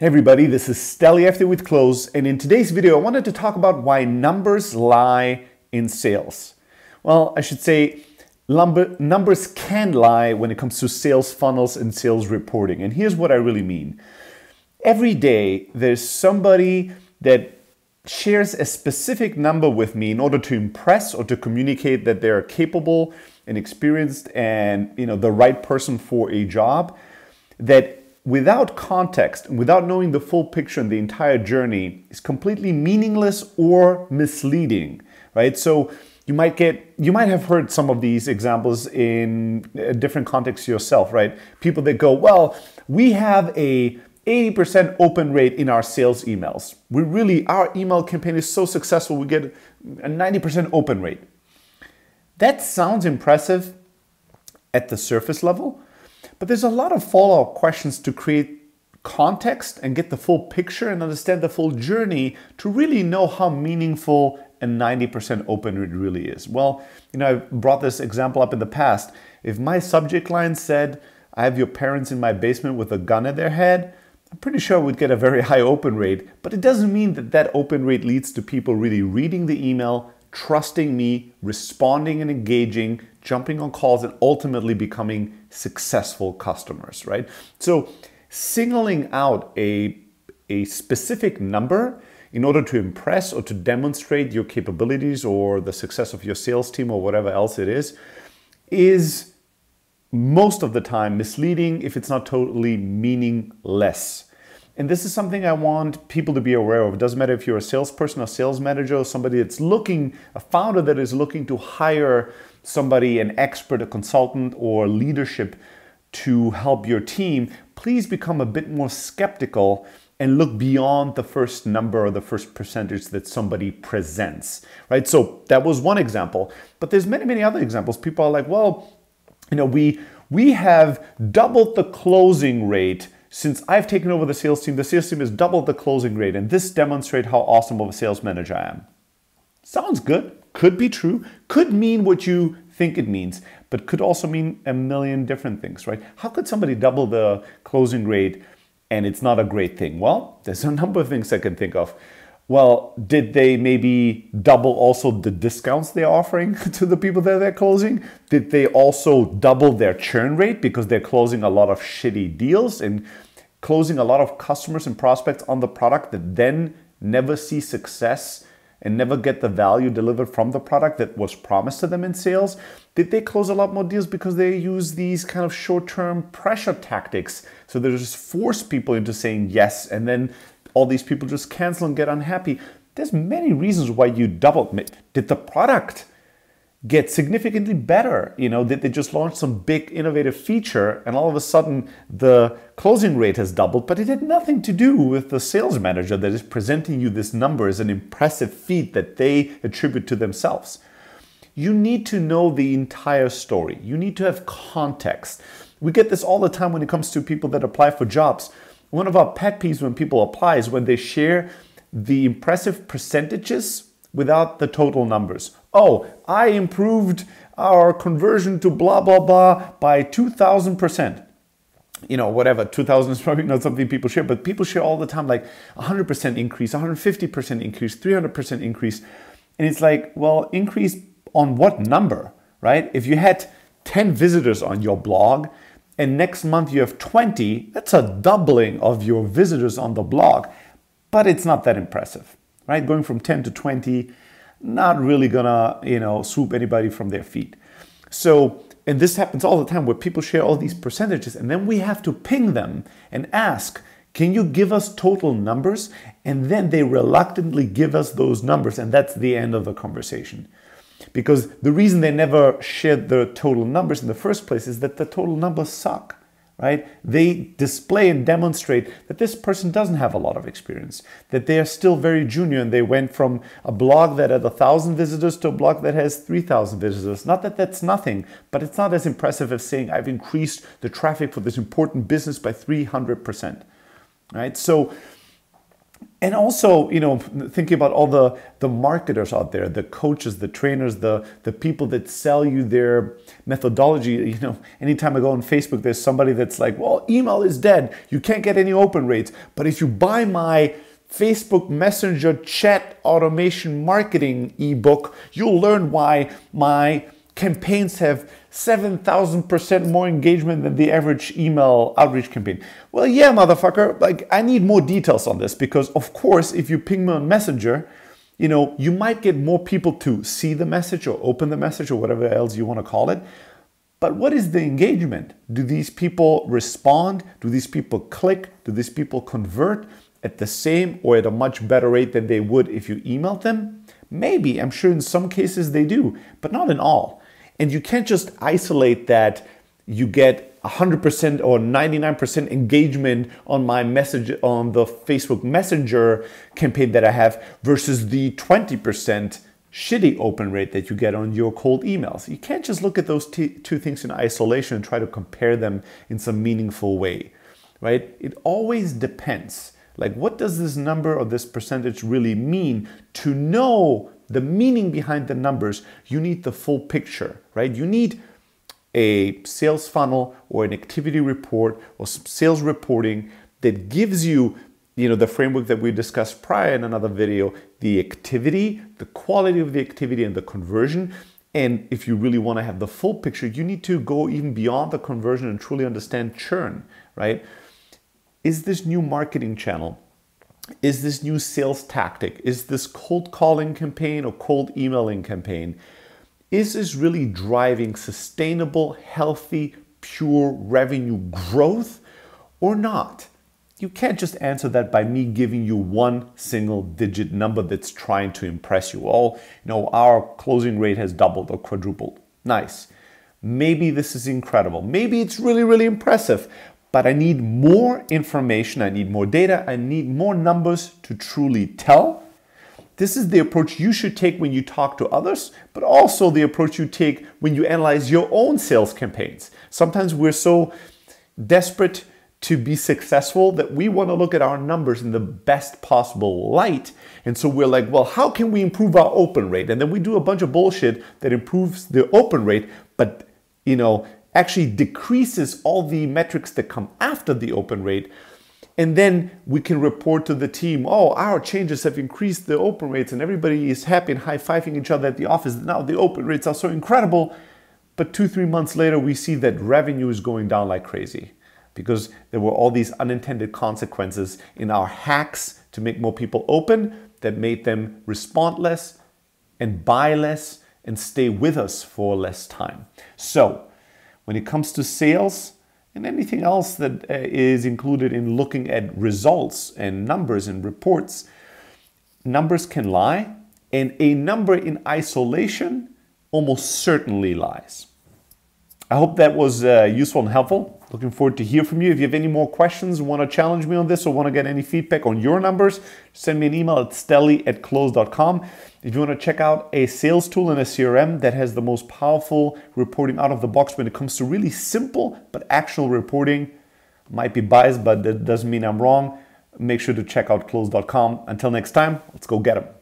Hey everybody, this is Steliefte with Close, and in today's video I wanted to talk about why numbers lie in sales. Well, I should say number, numbers can lie when it comes to sales funnels and sales reporting, and here's what I really mean. Every day there's somebody that shares a specific number with me in order to impress or to communicate that they're capable and experienced and you know the right person for a job that without context and without knowing the full picture and the entire journey is completely meaningless or misleading, right? So you might get, you might have heard some of these examples in different contexts yourself, right? People that go, well, we have a 80% open rate in our sales emails. We really, our email campaign is so successful, we get a 90% open rate. That sounds impressive at the surface level, but there's a lot of follow-up questions to create context and get the full picture and understand the full journey to really know how meaningful and 90% open it really is. Well, you know, I brought this example up in the past. If my subject line said, I have your parents in my basement with a gun at their head, I'm pretty sure we'd get a very high open rate, but it doesn't mean that that open rate leads to people really reading the email, trusting me, responding and engaging, jumping on calls and ultimately becoming successful customers, right? So singling out a, a specific number in order to impress or to demonstrate your capabilities or the success of your sales team or whatever else it is, is most of the time misleading if it's not totally meaningless. And this is something I want people to be aware of. It doesn't matter if you're a salesperson, a sales manager, or somebody that's looking, a founder that is looking to hire somebody, an expert, a consultant, or leadership to help your team, please become a bit more skeptical and look beyond the first number or the first percentage that somebody presents, right? So that was one example, but there's many, many other examples. People are like, well, you know, we, we have doubled the closing rate since I've taken over the sales team. The sales team has doubled the closing rate, and this demonstrates how awesome of a sales manager I am. Sounds good could be true, could mean what you think it means, but could also mean a million different things, right? How could somebody double the closing rate, and it's not a great thing? Well, there's a number of things I can think of. Well, did they maybe double also the discounts they're offering to the people that they're closing? Did they also double their churn rate because they're closing a lot of shitty deals and closing a lot of customers and prospects on the product that then never see success and never get the value delivered from the product that was promised to them in sales, did they close a lot more deals because they use these kind of short-term pressure tactics? So they just force people into saying yes, and then all these people just cancel and get unhappy. There's many reasons why you doubled. Did the product get significantly better. You know, they, they just launched some big innovative feature and all of a sudden the closing rate has doubled, but it had nothing to do with the sales manager that is presenting you this number as an impressive feat that they attribute to themselves. You need to know the entire story. You need to have context. We get this all the time when it comes to people that apply for jobs. One of our pet peeves when people apply is when they share the impressive percentages without the total numbers. Oh, I improved our conversion to blah, blah, blah by 2000%. You know, whatever, 2000 is probably not something people share, but people share all the time like 100% increase, 150% increase, 300% increase. And it's like, well, increase on what number, right? If you had 10 visitors on your blog and next month you have 20, that's a doubling of your visitors on the blog, but it's not that impressive right? Going from 10 to 20, not really gonna, you know, swoop anybody from their feet. So, and this happens all the time where people share all these percentages and then we have to ping them and ask, can you give us total numbers? And then they reluctantly give us those numbers and that's the end of the conversation. Because the reason they never shared the total numbers in the first place is that the total numbers suck right? They display and demonstrate that this person doesn't have a lot of experience, that they are still very junior and they went from a blog that had 1,000 visitors to a blog that has 3,000 visitors. Not that that's nothing, but it's not as impressive as saying I've increased the traffic for this important business by 300%, right? So and also you know thinking about all the the marketers out there the coaches the trainers the the people that sell you their methodology you know anytime i go on facebook there's somebody that's like well email is dead you can't get any open rates but if you buy my Facebook Messenger chat automation marketing ebook, you'll learn why my campaigns have 7,000% more engagement than the average email outreach campaign. Well, yeah, motherfucker, like I need more details on this because of course, if you ping me on Messenger, you know, you might get more people to see the message or open the message or whatever else you want to call it. But what is the engagement? Do these people respond? Do these people click? Do these people convert at the same or at a much better rate than they would if you emailed them? Maybe, I'm sure in some cases they do, but not in all. And you can't just isolate that you get 100% or 99% engagement on my message on the Facebook Messenger campaign that I have versus the 20% shitty open rate that you get on your cold emails. You can't just look at those two things in isolation and try to compare them in some meaningful way, right? It always depends. Like, what does this number or this percentage really mean? To know the meaning behind the numbers, you need the full picture right? You need a sales funnel or an activity report or sales reporting that gives you you know the framework that we discussed prior in another video the activity the quality of the activity and the conversion and if you really want to have the full picture you need to go even beyond the conversion and truly understand churn right is this new marketing channel is this new sales tactic is this cold calling campaign or cold emailing campaign is this really driving sustainable, healthy, pure revenue growth or not? You can't just answer that by me giving you one single digit number that's trying to impress you. all. Oh, you know, our closing rate has doubled or quadrupled. Nice. Maybe this is incredible. Maybe it's really, really impressive, but I need more information. I need more data. I need more numbers to truly tell this is the approach you should take when you talk to others, but also the approach you take when you analyze your own sales campaigns. Sometimes we're so desperate to be successful that we want to look at our numbers in the best possible light. And so we're like, well, how can we improve our open rate? And then we do a bunch of bullshit that improves the open rate, but you know, actually decreases all the metrics that come after the open rate and then we can report to the team, oh, our changes have increased the open rates, and everybody is happy and high fiving each other at the office. Now the open rates are so incredible. But two, three months later, we see that revenue is going down like crazy because there were all these unintended consequences in our hacks to make more people open that made them respond less and buy less and stay with us for less time. So, when it comes to sales, and anything else that uh, is included in looking at results and numbers and reports. Numbers can lie, and a number in isolation almost certainly lies. I hope that was uh, useful and helpful. Looking forward to hear from you. If you have any more questions, want to challenge me on this, or want to get any feedback on your numbers, send me an email at stelly at close.com. If you want to check out a sales tool and a CRM that has the most powerful reporting out of the box when it comes to really simple but actual reporting, might be biased, but that doesn't mean I'm wrong. Make sure to check out close.com. Until next time, let's go get them.